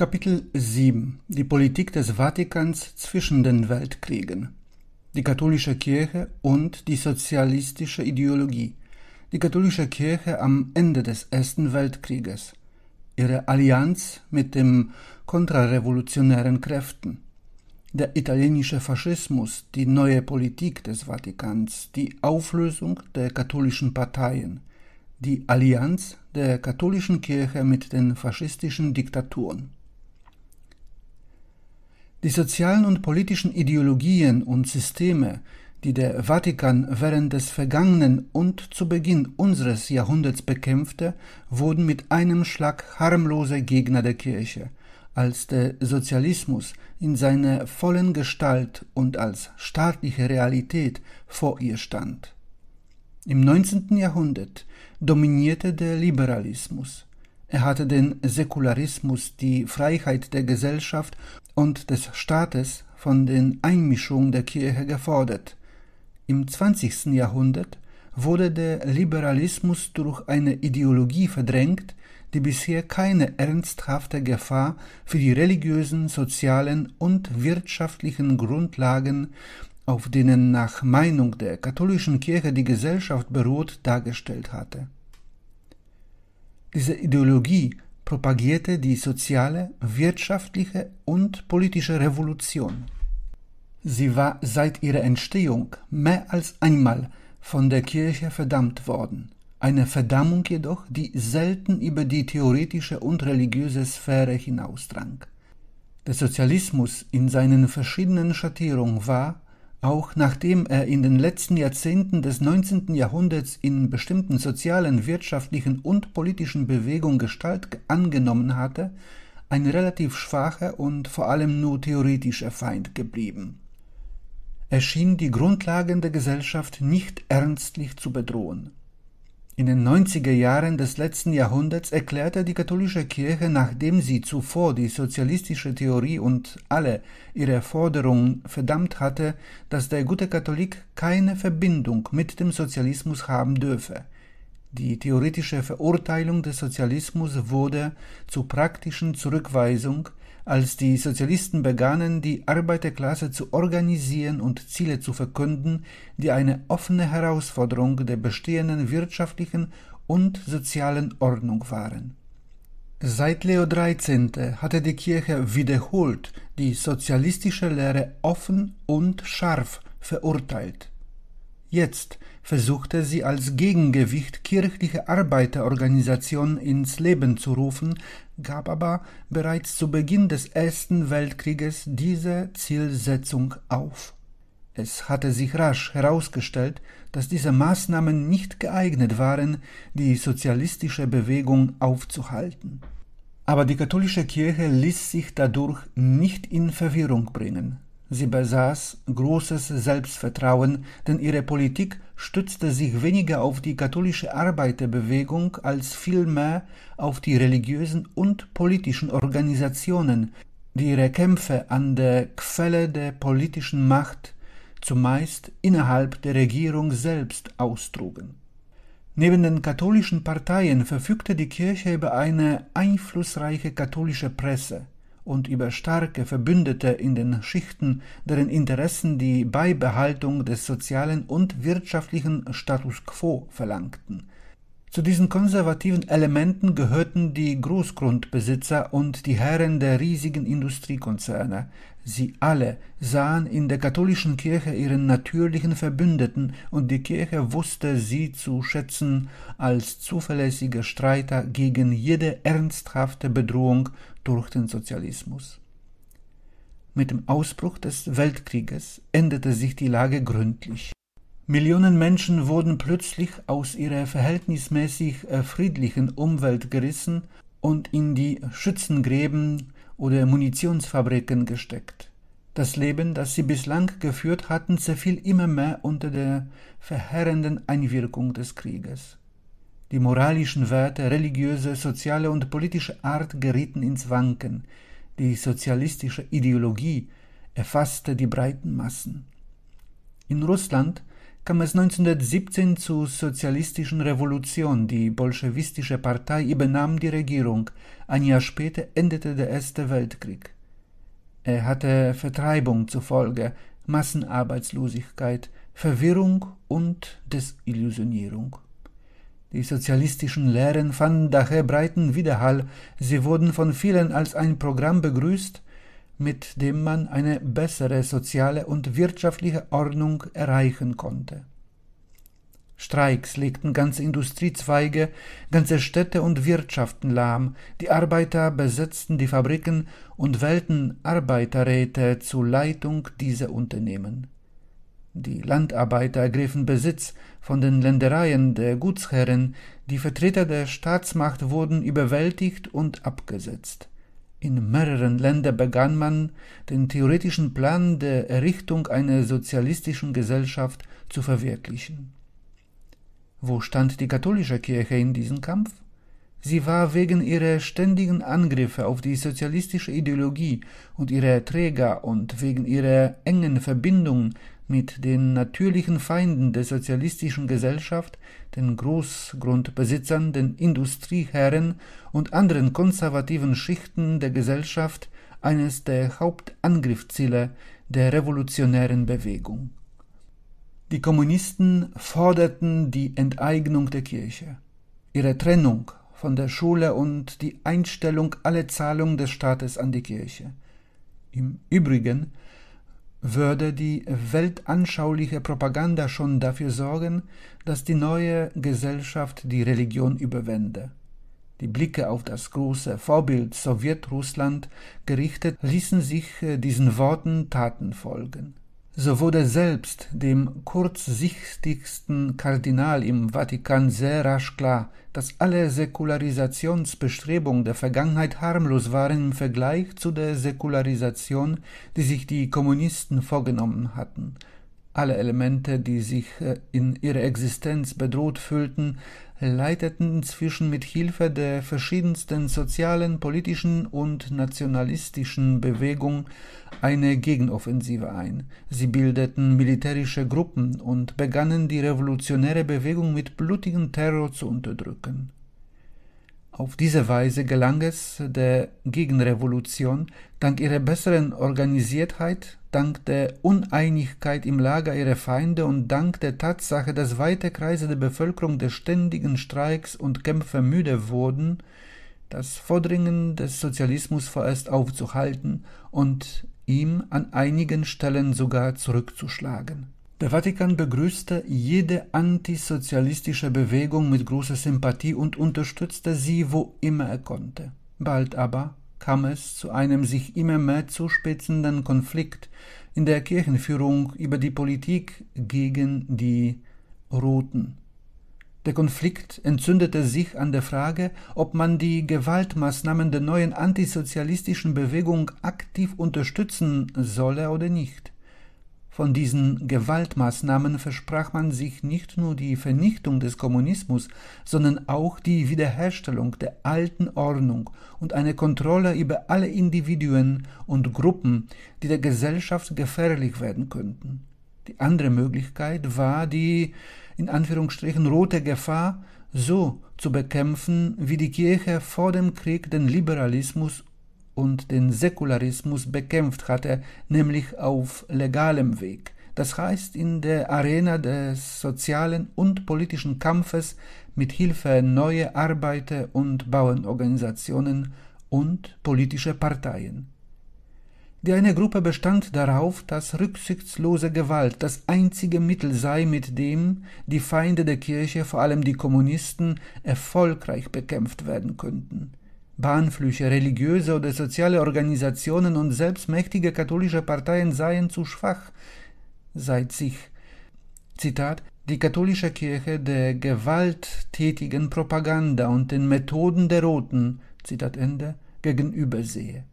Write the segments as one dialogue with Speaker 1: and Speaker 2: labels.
Speaker 1: Kapitel 7 Die Politik des Vatikans zwischen den Weltkriegen Die katholische Kirche und die sozialistische Ideologie Die katholische Kirche am Ende des Ersten Weltkrieges Ihre Allianz mit den kontrarevolutionären Kräften der italienische Faschismus, die neue Politik des Vatikans, die Auflösung der katholischen Parteien, die Allianz der katholischen Kirche mit den faschistischen Diktaturen. Die sozialen und politischen Ideologien und Systeme, die der Vatikan während des vergangenen und zu Beginn unseres Jahrhunderts bekämpfte, wurden mit einem Schlag harmlose Gegner der Kirche. Als der Sozialismus in seiner vollen Gestalt und als staatliche Realität vor ihr stand. Im 19. Jahrhundert dominierte der Liberalismus. Er hatte den Säkularismus, die Freiheit der Gesellschaft und des Staates von den Einmischungen der Kirche gefordert. Im 20. Jahrhundert wurde der Liberalismus durch eine Ideologie verdrängt, die bisher keine ernsthafte Gefahr für die religiösen, sozialen und wirtschaftlichen Grundlagen, auf denen nach Meinung der katholischen Kirche die Gesellschaft beruht, dargestellt hatte. Diese Ideologie propagierte die soziale, wirtschaftliche und politische Revolution. Sie war seit ihrer Entstehung mehr als einmal von der Kirche verdammt worden, eine Verdammung jedoch, die selten über die theoretische und religiöse Sphäre hinausdrang. Der Sozialismus in seinen verschiedenen Schattierungen war, auch nachdem er in den letzten Jahrzehnten des 19. Jahrhunderts in bestimmten sozialen, wirtschaftlichen und politischen Bewegungen Gestalt angenommen hatte, ein relativ schwacher und vor allem nur theoretischer Feind geblieben. Er schien die Grundlagen der Gesellschaft nicht ernstlich zu bedrohen. In den 90er Jahren des letzten Jahrhunderts erklärte die katholische Kirche, nachdem sie zuvor die sozialistische Theorie und alle ihre Forderungen verdammt hatte, dass der gute Katholik keine Verbindung mit dem Sozialismus haben dürfe. Die theoretische Verurteilung des Sozialismus wurde zur praktischen Zurückweisung als die Sozialisten begannen, die Arbeiterklasse zu organisieren und Ziele zu verkünden, die eine offene Herausforderung der bestehenden wirtschaftlichen und sozialen Ordnung waren. Seit Leo XIII. hatte die Kirche wiederholt die sozialistische Lehre offen und scharf verurteilt. Jetzt versuchte sie als Gegengewicht kirchliche Arbeiterorganisationen ins Leben zu rufen, gab aber bereits zu Beginn des Ersten Weltkrieges diese Zielsetzung auf. Es hatte sich rasch herausgestellt, dass diese Maßnahmen nicht geeignet waren, die sozialistische Bewegung aufzuhalten. Aber die katholische Kirche ließ sich dadurch nicht in Verwirrung bringen. Sie besaß großes Selbstvertrauen, denn ihre Politik stützte sich weniger auf die katholische Arbeiterbewegung als vielmehr auf die religiösen und politischen Organisationen, die ihre Kämpfe an der Quelle der politischen Macht zumeist innerhalb der Regierung selbst austrugen. Neben den katholischen Parteien verfügte die Kirche über eine einflussreiche katholische Presse, und über starke Verbündete in den Schichten, deren Interessen die Beibehaltung des sozialen und wirtschaftlichen Status quo verlangten. Zu diesen konservativen Elementen gehörten die Großgrundbesitzer und die Herren der riesigen Industriekonzerne. Sie alle sahen in der katholischen Kirche ihren natürlichen Verbündeten und die Kirche wusste sie zu schätzen als zuverlässige Streiter gegen jede ernsthafte Bedrohung durch den Sozialismus. Mit dem Ausbruch des Weltkrieges änderte sich die Lage gründlich. Millionen Menschen wurden plötzlich aus ihrer verhältnismäßig äh, friedlichen Umwelt gerissen und in die Schützengräben oder Munitionsfabriken gesteckt. Das Leben, das sie bislang geführt hatten, zerfiel immer mehr unter der verheerenden Einwirkung des Krieges. Die moralischen Werte, religiöse, soziale und politische Art gerieten ins Wanken. Die sozialistische Ideologie erfasste die breiten Massen. In Russland kam es 1917 zur sozialistischen Revolution. Die bolschewistische Partei übernahm die Regierung. Ein Jahr später endete der Erste Weltkrieg. Er hatte Vertreibung zur Folge, Massenarbeitslosigkeit, Verwirrung und Desillusionierung. Die sozialistischen Lehren fanden daher breiten Widerhall, sie wurden von vielen als ein Programm begrüßt, mit dem man eine bessere soziale und wirtschaftliche Ordnung erreichen konnte. Streiks legten ganze Industriezweige, ganze Städte und Wirtschaften lahm, die Arbeiter besetzten die Fabriken und wählten Arbeiterräte zur Leitung dieser Unternehmen. Die Landarbeiter ergriffen Besitz von den Ländereien der Gutsherren, die Vertreter der Staatsmacht wurden überwältigt und abgesetzt. In mehreren Ländern begann man, den theoretischen Plan der Errichtung einer sozialistischen Gesellschaft zu verwirklichen. Wo stand die katholische Kirche in diesem Kampf? Sie war wegen ihrer ständigen Angriffe auf die sozialistische Ideologie und ihre Träger und wegen ihrer engen Verbindungen mit den natürlichen Feinden der sozialistischen Gesellschaft, den Großgrundbesitzern, den Industrieherren und anderen konservativen Schichten der Gesellschaft eines der Hauptangriffsziele der revolutionären Bewegung. Die Kommunisten forderten die Enteignung der Kirche, ihre Trennung von der Schule und die Einstellung aller Zahlungen des Staates an die Kirche. Im Übrigen würde die weltanschauliche Propaganda schon dafür sorgen, dass die neue Gesellschaft die Religion überwände. Die Blicke auf das große Vorbild Sowjetrussland gerichtet, ließen sich äh, diesen Worten Taten folgen. So wurde selbst dem kurzsichtigsten Kardinal im Vatikan sehr rasch klar, dass alle Säkularisationsbestrebungen der Vergangenheit harmlos waren im Vergleich zu der Säkularisation, die sich die Kommunisten vorgenommen hatten. Alle Elemente, die sich äh, in ihrer Existenz bedroht fühlten, leiteten inzwischen mit Hilfe der verschiedensten sozialen, politischen und nationalistischen Bewegung eine Gegenoffensive ein. Sie bildeten militärische Gruppen und begannen die revolutionäre Bewegung mit blutigem Terror zu unterdrücken auf diese Weise gelang es der Gegenrevolution, dank ihrer besseren Organisiertheit, dank der Uneinigkeit im Lager ihrer Feinde und dank der Tatsache, dass weite Kreise der Bevölkerung der ständigen Streiks und Kämpfe müde wurden, das Vordringen des Sozialismus vorerst aufzuhalten und ihm an einigen Stellen sogar zurückzuschlagen. Der Vatikan begrüßte jede antisozialistische Bewegung mit großer Sympathie und unterstützte sie, wo immer er konnte. Bald aber kam es zu einem sich immer mehr zuspitzenden Konflikt in der Kirchenführung über die Politik gegen die Roten. Der Konflikt entzündete sich an der Frage, ob man die Gewaltmaßnahmen der neuen antisozialistischen Bewegung aktiv unterstützen solle oder nicht. Von diesen Gewaltmaßnahmen versprach man sich nicht nur die Vernichtung des Kommunismus, sondern auch die Wiederherstellung der alten Ordnung und eine Kontrolle über alle Individuen und Gruppen, die der Gesellschaft gefährlich werden könnten. Die andere Möglichkeit war die in Anführungsstrichen rote Gefahr so zu bekämpfen, wie die Kirche vor dem Krieg den Liberalismus und den Säkularismus bekämpft hatte, nämlich auf legalem Weg, das heißt in der Arena des sozialen und politischen Kampfes mit Hilfe neuer Arbeiter- und Bauernorganisationen und politischer Parteien. Die eine Gruppe bestand darauf, dass rücksichtslose Gewalt das einzige Mittel sei, mit dem die Feinde der Kirche, vor allem die Kommunisten, erfolgreich bekämpft werden könnten. Bahnflüche, religiöse oder soziale Organisationen und selbst mächtige katholische Parteien seien zu schwach, seit sich, Zitat, die katholische Kirche der gewalttätigen Propaganda und den Methoden der Roten, Zitat Ende, gegenübersehe.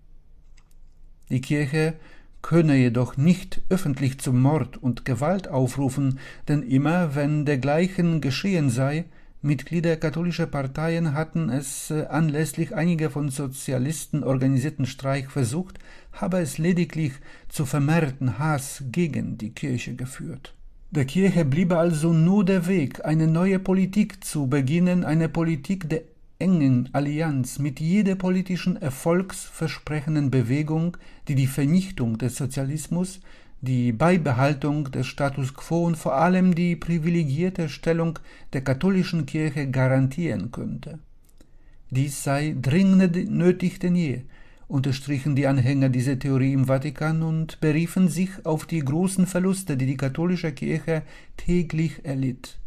Speaker 1: Die Kirche könne jedoch nicht öffentlich zum Mord und Gewalt aufrufen, denn immer wenn dergleichen geschehen sei, Mitglieder katholischer Parteien hatten es äh, anlässlich einiger von Sozialisten organisierten Streik versucht, habe es lediglich zu vermehrten Hass gegen die Kirche geführt. Der Kirche bliebe also nur der Weg, eine neue Politik zu beginnen, eine Politik der engen Allianz mit jeder politischen erfolgsversprechenden Bewegung, die die Vernichtung des Sozialismus, die Beibehaltung des Status quo und vor allem die privilegierte Stellung der katholischen Kirche garantieren könnte. Dies sei dringend nötig denn je, unterstrichen die Anhänger dieser Theorie im Vatikan und beriefen sich auf die großen Verluste, die die katholische Kirche täglich erlitt.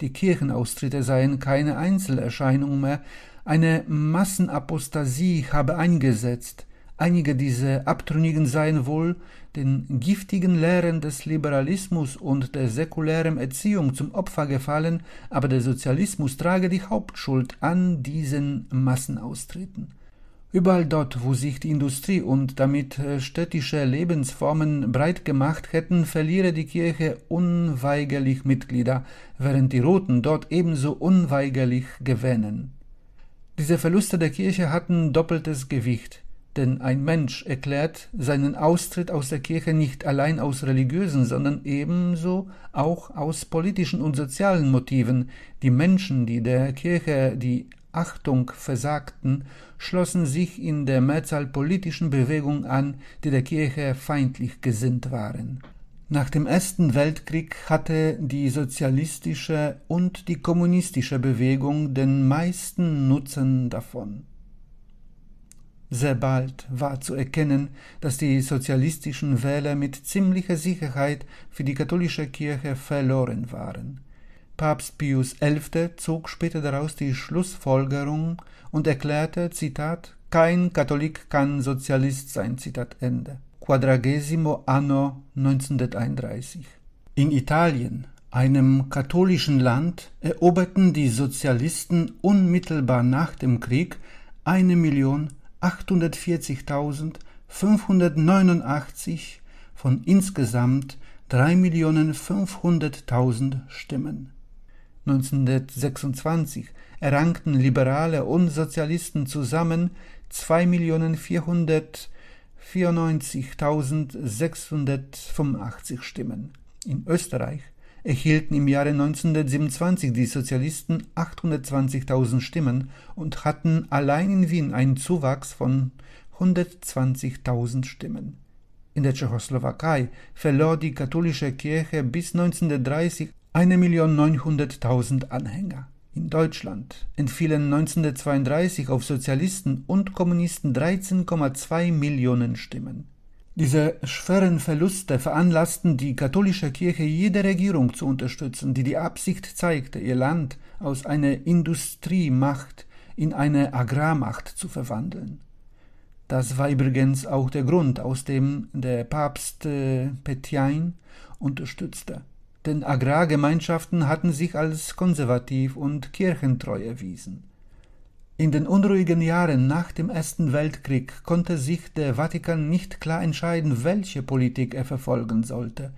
Speaker 1: Die Kirchenaustritte seien keine Einzelerscheinung mehr, eine Massenapostasie habe eingesetzt, Einige dieser Abtrünnigen seien wohl den giftigen Lehren des Liberalismus und der säkulären Erziehung zum Opfer gefallen, aber der Sozialismus trage die Hauptschuld an diesen Massenaustritten. Überall dort, wo sich die Industrie und damit äh, städtische Lebensformen breit gemacht hätten, verliere die Kirche unweigerlich Mitglieder, während die Roten dort ebenso unweigerlich gewähnen. Diese Verluste der Kirche hatten doppeltes Gewicht. Denn ein Mensch erklärt seinen Austritt aus der Kirche nicht allein aus religiösen, sondern ebenso auch aus politischen und sozialen Motiven. Die Menschen, die der Kirche die Achtung versagten, schlossen sich in der Mehrzahl politischen Bewegungen an, die der Kirche feindlich gesinnt waren. Nach dem Ersten Weltkrieg hatte die sozialistische und die kommunistische Bewegung den meisten Nutzen davon. Sehr bald war zu erkennen, dass die sozialistischen Wähler mit ziemlicher Sicherheit für die katholische Kirche verloren waren. Papst Pius XI. zog später daraus die Schlussfolgerung und erklärte, Zitat, kein Katholik kann Sozialist sein, Zitat Ende. Quadragesimo anno 1931. In Italien, einem katholischen Land, eroberten die Sozialisten unmittelbar nach dem Krieg eine Million 840.589 von insgesamt 3.500.000 Stimmen. 1926 errangten Liberale und Sozialisten zusammen 2.494.685 Stimmen. In Österreich erhielten im Jahre 1927 die Sozialisten 820.000 Stimmen und hatten allein in Wien einen Zuwachs von 120.000 Stimmen. In der Tschechoslowakei verlor die katholische Kirche bis 1930 1.900.000 Anhänger. In Deutschland entfielen 1932 auf Sozialisten und Kommunisten 13,2 Millionen Stimmen. Diese schweren Verluste veranlassten die katholische Kirche jede Regierung zu unterstützen, die die Absicht zeigte, ihr Land aus einer Industriemacht in eine Agrarmacht zu verwandeln. Das war übrigens auch der Grund, aus dem der Papst äh, Petjain unterstützte. Denn Agrargemeinschaften hatten sich als konservativ und kirchentreu erwiesen. In den unruhigen Jahren nach dem Ersten Weltkrieg konnte sich der Vatikan nicht klar entscheiden, welche Politik er verfolgen sollte.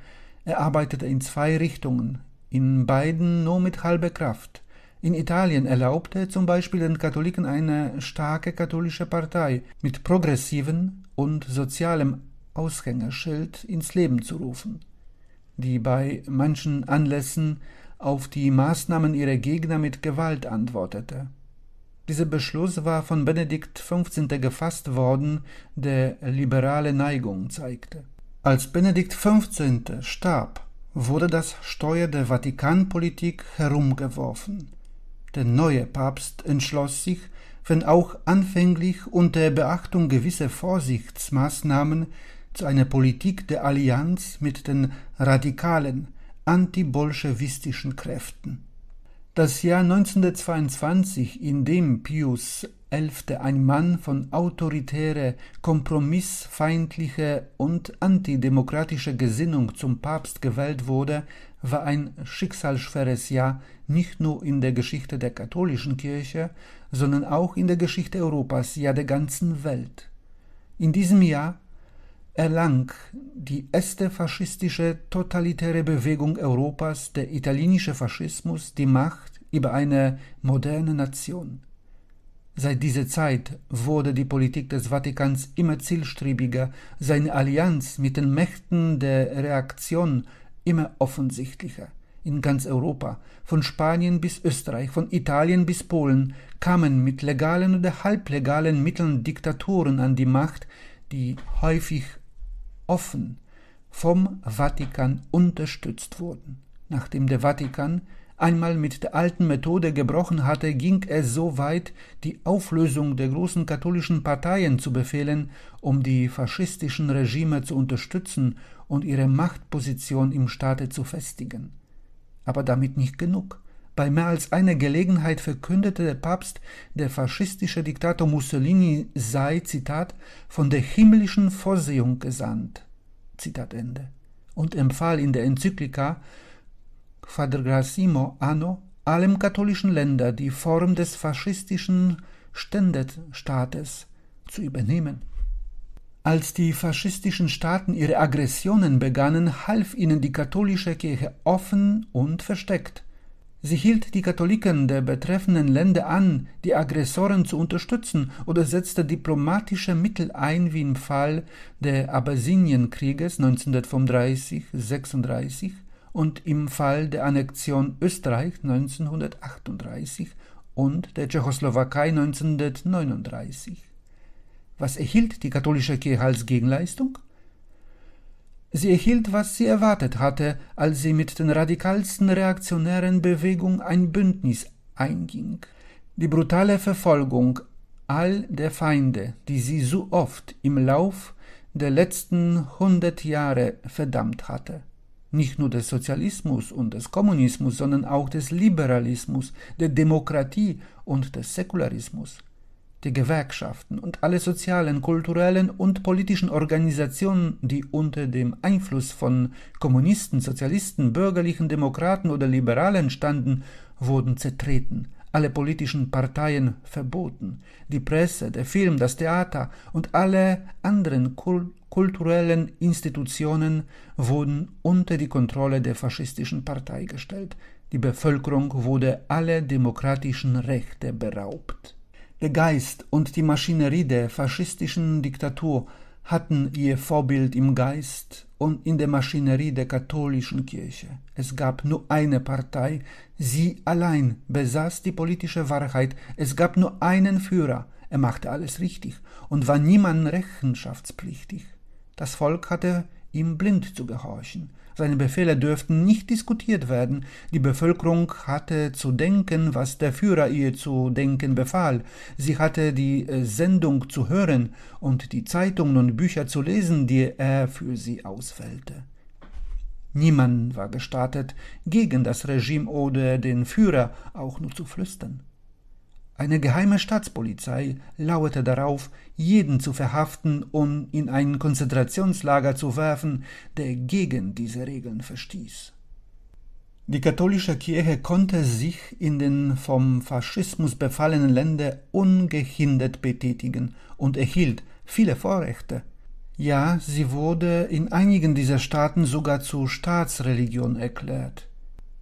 Speaker 1: Er arbeitete in zwei Richtungen, in beiden nur mit halber Kraft. In Italien erlaubte er zum Beispiel den Katholiken eine starke katholische Partei mit progressivem und sozialem Aushängeschild ins Leben zu rufen, die bei manchen Anlässen auf die Maßnahmen ihrer Gegner mit Gewalt antwortete. Dieser Beschluss war von Benedikt XV. gefasst worden, der liberale Neigung zeigte. Als Benedikt XV. starb, wurde das Steuer der Vatikanpolitik herumgeworfen. Der neue Papst entschloss sich, wenn auch anfänglich unter Beachtung gewisser Vorsichtsmaßnahmen, zu einer Politik der Allianz mit den radikalen antibolschewistischen Kräften. Das Jahr 1922, in dem Pius XI. ein Mann von autoritärer, kompromissfeindlicher und antidemokratischer Gesinnung zum Papst gewählt wurde, war ein schicksalsschweres Jahr nicht nur in der Geschichte der katholischen Kirche, sondern auch in der Geschichte Europas, ja der ganzen Welt. In diesem Jahr erlang die erste faschistische totalitäre Bewegung Europas, der italienische Faschismus, die Macht über eine moderne Nation. Seit dieser Zeit wurde die Politik des Vatikans immer zielstrebiger, seine Allianz mit den Mächten der Reaktion immer offensichtlicher. In ganz Europa, von Spanien bis Österreich, von Italien bis Polen, kamen mit legalen oder halblegalen Mitteln Diktatoren an die Macht, die häufig offen vom Vatikan unterstützt wurden. Nachdem der Vatikan einmal mit der alten Methode gebrochen hatte, ging es so weit, die Auflösung der großen katholischen Parteien zu befehlen, um die faschistischen Regime zu unterstützen und ihre Machtposition im Staate zu festigen. Aber damit nicht genug. Bei mehr als einer Gelegenheit verkündete der Papst, der faschistische Diktator Mussolini sei, Zitat, von der himmlischen Vorsehung gesandt, Zitat Ende, und empfahl in der Enzyklika Quadrassimo Anno allem katholischen Länder die Form des faschistischen Ständestaates zu übernehmen. Als die faschistischen Staaten ihre Aggressionen begannen, half ihnen die katholische Kirche offen und versteckt. Sie hielt die Katholiken der betreffenden Länder an, die Aggressoren zu unterstützen, oder setzte diplomatische Mittel ein, wie im Fall der Abessinienkrieges 1935-36 und im Fall der Annexion Österreich 1938 und der Tschechoslowakei 1939. Was erhielt die katholische Kirche als Gegenleistung? Sie erhielt, was sie erwartet hatte, als sie mit den radikalsten reaktionären Bewegungen ein Bündnis einging. Die brutale Verfolgung all der Feinde, die sie so oft im Lauf der letzten hundert Jahre verdammt hatte. Nicht nur des Sozialismus und des Kommunismus, sondern auch des Liberalismus, der Demokratie und des Säkularismus. Die Gewerkschaften und alle sozialen, kulturellen und politischen Organisationen, die unter dem Einfluss von Kommunisten, Sozialisten, bürgerlichen Demokraten oder Liberalen standen, wurden zertreten, alle politischen Parteien verboten, die Presse, der Film, das Theater und alle anderen Kul kulturellen Institutionen wurden unter die Kontrolle der faschistischen Partei gestellt. Die Bevölkerung wurde alle demokratischen Rechte beraubt. Der Geist und die Maschinerie der faschistischen Diktatur hatten ihr Vorbild im Geist und in der Maschinerie der katholischen Kirche. Es gab nur eine Partei, sie allein besaß die politische Wahrheit, es gab nur einen Führer, er machte alles richtig und war niemand rechenschaftspflichtig. Das Volk hatte ihm blind zu gehorchen. Seine Befehle dürften nicht diskutiert werden. Die Bevölkerung hatte zu denken, was der Führer ihr zu denken befahl. Sie hatte die äh, Sendung zu hören und die Zeitungen und Bücher zu lesen, die er für sie auswählte. Niemand war gestattet, gegen das Regime oder den Führer auch nur zu flüstern. Eine geheime Staatspolizei lauerte darauf, jeden zu verhaften und in ein Konzentrationslager zu werfen, der gegen diese Regeln verstieß. Die katholische Kirche konnte sich in den vom Faschismus befallenen Ländern ungehindert betätigen und erhielt viele Vorrechte. Ja, sie wurde in einigen dieser Staaten sogar zur Staatsreligion erklärt.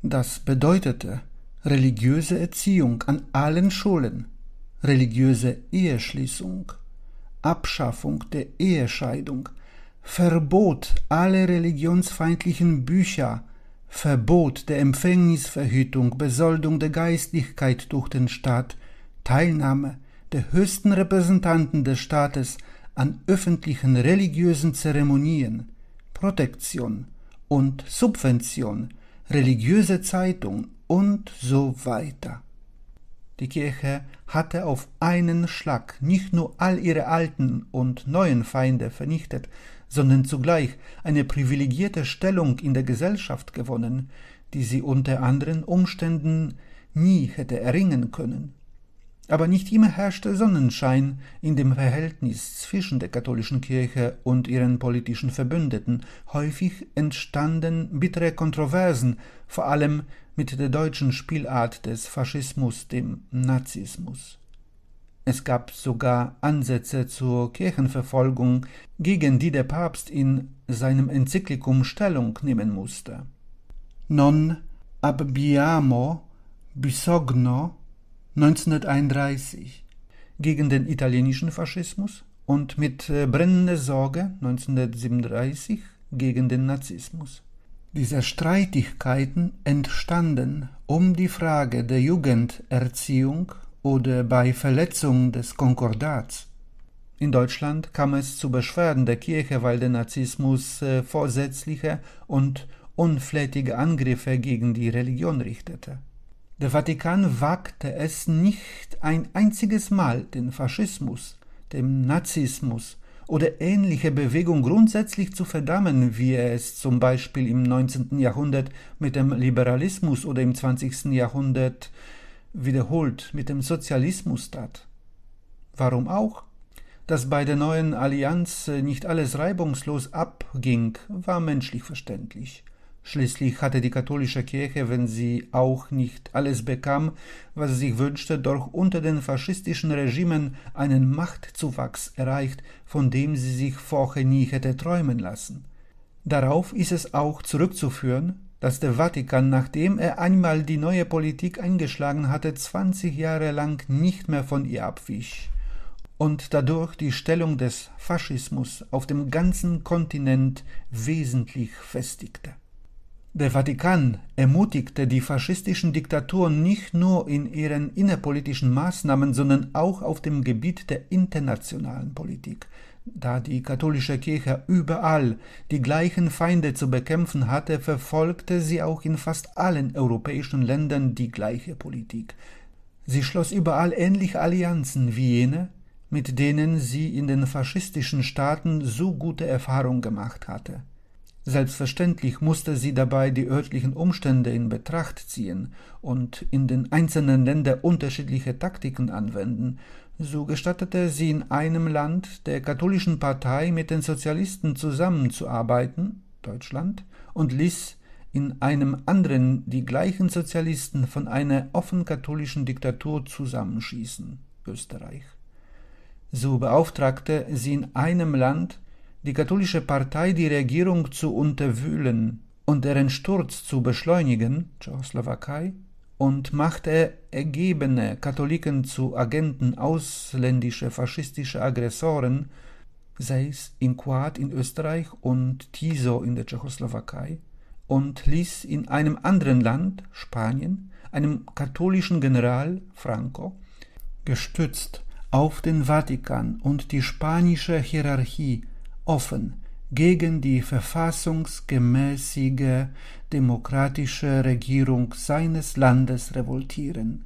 Speaker 1: Das bedeutete, religiöse Erziehung an allen Schulen, religiöse Eheschließung, Abschaffung der Ehescheidung, Verbot aller religionsfeindlichen Bücher, Verbot der Empfängnisverhütung, Besoldung der Geistlichkeit durch den Staat, Teilnahme der höchsten Repräsentanten des Staates an öffentlichen religiösen Zeremonien, Protektion und Subvention, religiöse Zeitung, und so weiter. Die Kirche hatte auf einen Schlag nicht nur all ihre alten und neuen Feinde vernichtet, sondern zugleich eine privilegierte Stellung in der Gesellschaft gewonnen, die sie unter anderen Umständen nie hätte erringen können. Aber nicht immer herrschte Sonnenschein in dem Verhältnis zwischen der katholischen Kirche und ihren politischen Verbündeten. Häufig entstanden bittere Kontroversen, vor allem mit der deutschen Spielart des Faschismus, dem Nazismus. Es gab sogar Ansätze zur Kirchenverfolgung, gegen die der Papst in seinem Enzyklikum Stellung nehmen musste. Non abbiamo bisogno 1931 gegen den italienischen Faschismus und mit äh, brennender Sorge 1937 gegen den Nazismus. Diese Streitigkeiten entstanden um die Frage der Jugenderziehung oder bei Verletzung des Konkordats. In Deutschland kam es zu Beschwerden der Kirche, weil der Nazismus äh, vorsätzliche und unflätige Angriffe gegen die Religion richtete. Der Vatikan wagte es nicht ein einziges Mal, den Faschismus, den Nazismus oder ähnliche Bewegungen grundsätzlich zu verdammen, wie er es zum Beispiel im 19. Jahrhundert mit dem Liberalismus oder im 20. Jahrhundert wiederholt mit dem Sozialismus tat. Warum auch? Dass bei der neuen Allianz nicht alles reibungslos abging, war menschlich verständlich. Schließlich hatte die katholische Kirche, wenn sie auch nicht alles bekam, was sie sich wünschte, doch unter den faschistischen Regimen einen Machtzuwachs erreicht, von dem sie sich vorher nie hätte träumen lassen. Darauf ist es auch zurückzuführen, dass der Vatikan, nachdem er einmal die neue Politik eingeschlagen hatte, zwanzig Jahre lang nicht mehr von ihr abwich und dadurch die Stellung des Faschismus auf dem ganzen Kontinent wesentlich festigte. Der Vatikan ermutigte die faschistischen Diktaturen nicht nur in ihren innerpolitischen Maßnahmen, sondern auch auf dem Gebiet der internationalen Politik, da die katholische Kirche überall die gleichen Feinde zu bekämpfen hatte, verfolgte sie auch in fast allen europäischen Ländern die gleiche Politik. Sie schloss überall ähnliche Allianzen wie jene, mit denen sie in den faschistischen Staaten so gute Erfahrung gemacht hatte. Selbstverständlich musste sie dabei die örtlichen Umstände in Betracht ziehen und in den einzelnen Ländern unterschiedliche Taktiken anwenden, so gestattete sie in einem Land der katholischen Partei mit den Sozialisten zusammenzuarbeiten, Deutschland, und ließ in einem anderen die gleichen Sozialisten von einer offen katholischen Diktatur zusammenschießen, Österreich. So beauftragte sie in einem Land die katholische Partei die Regierung zu unterwühlen und deren Sturz zu beschleunigen, Tschechoslowakei, und machte ergebene Katholiken zu Agenten ausländischer faschistischer Aggressoren, sei es in Quad in Österreich und Tiso in der Tschechoslowakei, und ließ in einem anderen Land, Spanien, einem katholischen General Franco, gestützt auf den Vatikan und die spanische Hierarchie offen gegen die verfassungsgemäßige demokratische Regierung seines Landes revoltieren.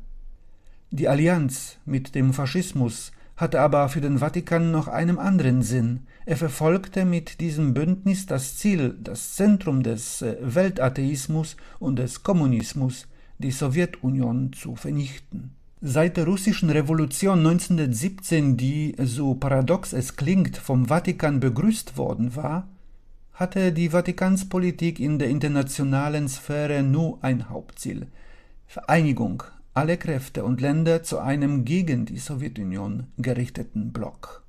Speaker 1: Die Allianz mit dem Faschismus hatte aber für den Vatikan noch einen anderen Sinn. Er verfolgte mit diesem Bündnis das Ziel, das Zentrum des äh, Weltatheismus und des Kommunismus, die Sowjetunion, zu vernichten. Seit der russischen Revolution 1917, die, so paradox es klingt, vom Vatikan begrüßt worden war, hatte die Vatikanspolitik in der internationalen Sphäre nur ein Hauptziel Vereinigung aller Kräfte und Länder zu einem gegen die Sowjetunion gerichteten Block.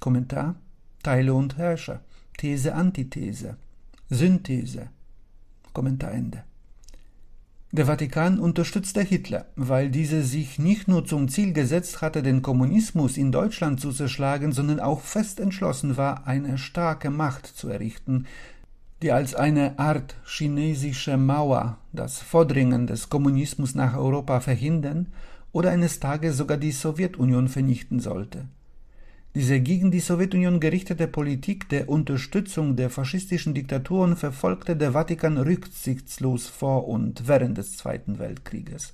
Speaker 1: Kommentar Teile und Herrscher These Antithese Synthese Kommentar Ende. Der Vatikan unterstützte Hitler, weil dieser sich nicht nur zum Ziel gesetzt hatte, den Kommunismus in Deutschland zu zerschlagen, sondern auch fest entschlossen war, eine starke Macht zu errichten, die als eine Art chinesische Mauer das Vordringen des Kommunismus nach Europa verhindern oder eines Tages sogar die Sowjetunion vernichten sollte. Diese gegen die Sowjetunion gerichtete Politik der Unterstützung der faschistischen Diktaturen verfolgte der Vatikan rücksichtslos vor und während des Zweiten Weltkrieges.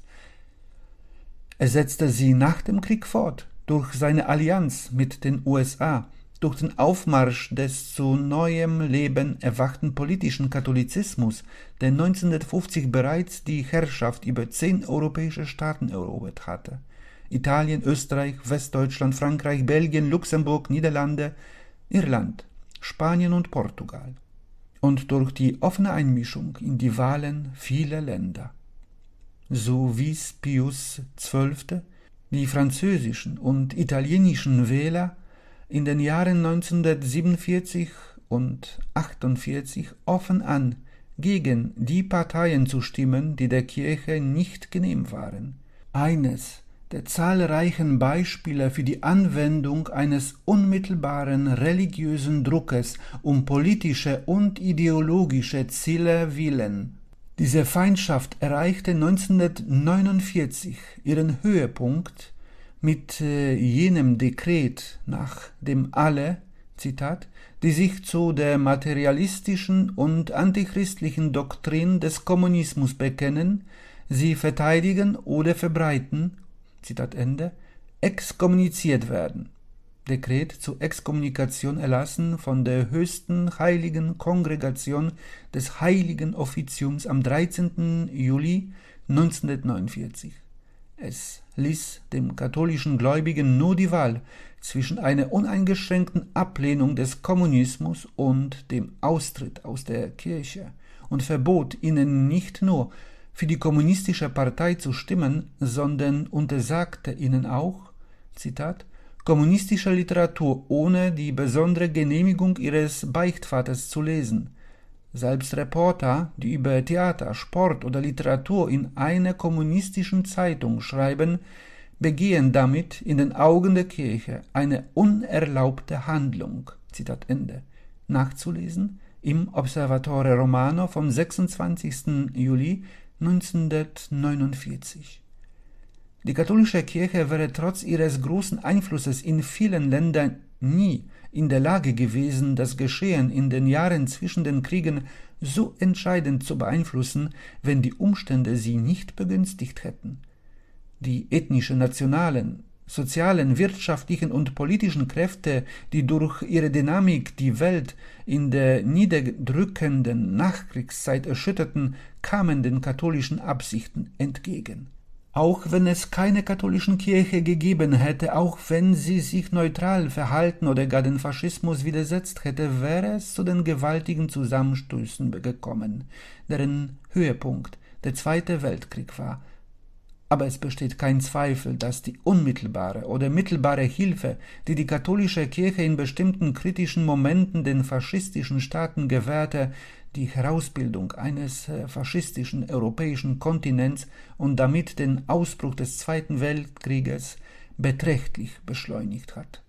Speaker 1: Er setzte sie nach dem Krieg fort, durch seine Allianz mit den USA, durch den Aufmarsch des zu neuem Leben erwachten politischen Katholizismus, der 1950 bereits die Herrschaft über zehn europäische Staaten erobert hatte. Italien, Österreich, Westdeutschland, Frankreich, Belgien, Luxemburg, Niederlande, Irland, Spanien und Portugal und durch die offene Einmischung in die Wahlen vieler Länder. So wies Pius XII. die französischen und italienischen Wähler in den Jahren 1947 und 48 offen an, gegen die Parteien zu stimmen, die der Kirche nicht genehm waren. Eines der zahlreichen Beispiele für die Anwendung eines unmittelbaren religiösen Druckes um politische und ideologische Ziele willen. Diese Feindschaft erreichte 1949 ihren Höhepunkt mit äh, jenem Dekret, nach dem alle, Zitat, die sich zu der materialistischen und antichristlichen Doktrin des Kommunismus bekennen, sie verteidigen oder verbreiten Zitat Ende, exkommuniziert werden. Dekret zur Exkommunikation erlassen von der höchsten heiligen Kongregation des heiligen Offiziums am 13. Juli 1949. Es ließ dem katholischen Gläubigen nur die Wahl zwischen einer uneingeschränkten Ablehnung des Kommunismus und dem Austritt aus der Kirche und verbot ihnen nicht nur für die kommunistische Partei zu stimmen, sondern untersagte ihnen auch, Zitat, kommunistische Literatur ohne die besondere Genehmigung ihres Beichtvaters zu lesen. Selbst Reporter, die über Theater, Sport oder Literatur in einer kommunistischen Zeitung schreiben, begehen damit in den Augen der Kirche eine unerlaubte Handlung. Zitat Ende. Nachzulesen im Observatore Romano vom 26. Juli 1949. Die katholische Kirche wäre trotz ihres großen Einflusses in vielen Ländern nie in der Lage gewesen, das Geschehen in den Jahren zwischen den Kriegen so entscheidend zu beeinflussen, wenn die Umstände sie nicht begünstigt hätten. Die ethnische nationalen sozialen, wirtschaftlichen und politischen Kräfte, die durch ihre Dynamik die Welt in der niederdrückenden Nachkriegszeit erschütterten, kamen den katholischen Absichten entgegen. Auch wenn es keine katholischen Kirche gegeben hätte, auch wenn sie sich neutral verhalten oder gar den Faschismus widersetzt hätte, wäre es zu den gewaltigen Zusammenstößen gekommen, deren Höhepunkt der Zweite Weltkrieg war, aber es besteht kein Zweifel, dass die unmittelbare oder mittelbare Hilfe, die die katholische Kirche in bestimmten kritischen Momenten den faschistischen Staaten gewährte, die Herausbildung eines äh, faschistischen europäischen Kontinents und damit den Ausbruch des Zweiten Weltkrieges beträchtlich beschleunigt hat.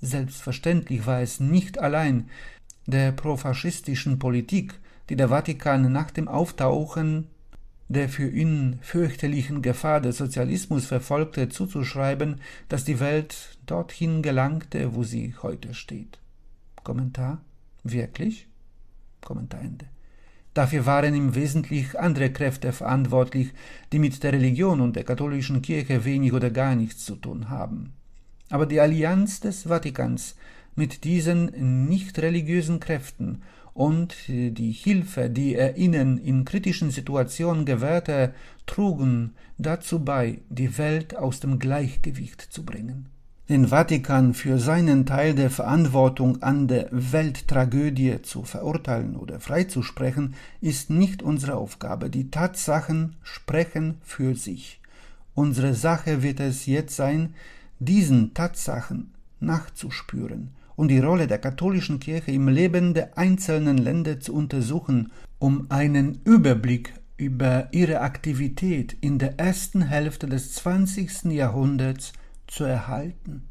Speaker 1: Selbstverständlich war es nicht allein der profaschistischen Politik, die der Vatikan nach dem Auftauchen der für ihn fürchterlichen Gefahr des Sozialismus verfolgte, zuzuschreiben, dass die Welt dorthin gelangte, wo sie heute steht. Kommentar Wirklich? Kommentar Ende. Dafür waren im Wesentlichen andere Kräfte verantwortlich, die mit der Religion und der katholischen Kirche wenig oder gar nichts zu tun haben. Aber die Allianz des Vatikans mit diesen nicht religiösen Kräften und die Hilfe, die er ihnen in kritischen Situationen gewährte, trugen dazu bei, die Welt aus dem Gleichgewicht zu bringen. Den Vatikan für seinen Teil der Verantwortung an der Welttragödie zu verurteilen oder freizusprechen, ist nicht unsere Aufgabe. Die Tatsachen sprechen für sich. Unsere Sache wird es jetzt sein, diesen Tatsachen nachzuspüren und die Rolle der katholischen Kirche im Leben der einzelnen Länder zu untersuchen, um einen Überblick über ihre Aktivität in der ersten Hälfte des 20. Jahrhunderts zu erhalten.